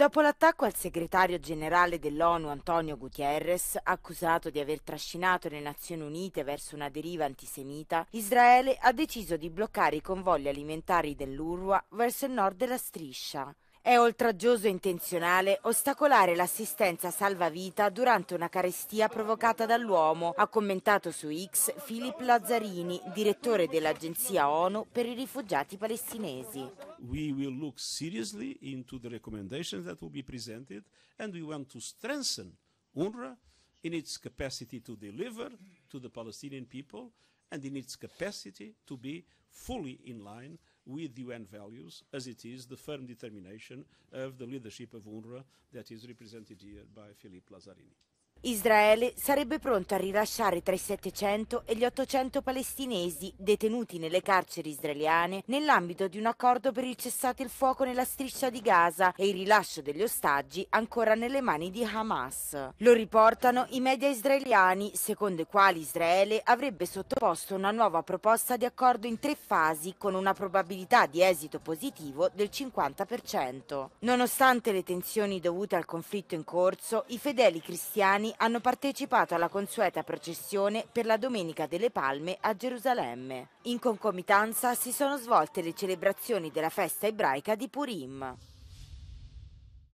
Dopo l'attacco al segretario generale dell'ONU Antonio Guterres, accusato di aver trascinato le Nazioni Unite verso una deriva antisemita, Israele ha deciso di bloccare i convogli alimentari dell'Urwa verso il nord della striscia. È oltraggioso e intenzionale ostacolare l'assistenza salvavita durante una carestia provocata dall'uomo, ha commentato su X Filippo Lazzarini, direttore dell'Agenzia ONU per i rifugiati palestinesi. we will look seriously into the recommendations that will be presented, and we want to strengthen UNRWA in its capacity to deliver to the Palestinian people and in its capacity to be fully in line with UN values, as it is the firm determination of the leadership of UNRWA that is represented here by Philippe Lazzarini. Israele sarebbe pronto a rilasciare tra i 700 e gli 800 palestinesi detenuti nelle carceri israeliane nell'ambito di un accordo per il cessate il fuoco nella striscia di Gaza e il rilascio degli ostaggi ancora nelle mani di Hamas. Lo riportano i media israeliani, secondo i quali Israele avrebbe sottoposto una nuova proposta di accordo in tre fasi con una probabilità di esito positivo del 50%. Nonostante le tensioni dovute al conflitto in corso, i fedeli cristiani hanno partecipato alla consueta processione per la Domenica delle Palme a Gerusalemme. In concomitanza si sono svolte le celebrazioni della festa ebraica di Purim.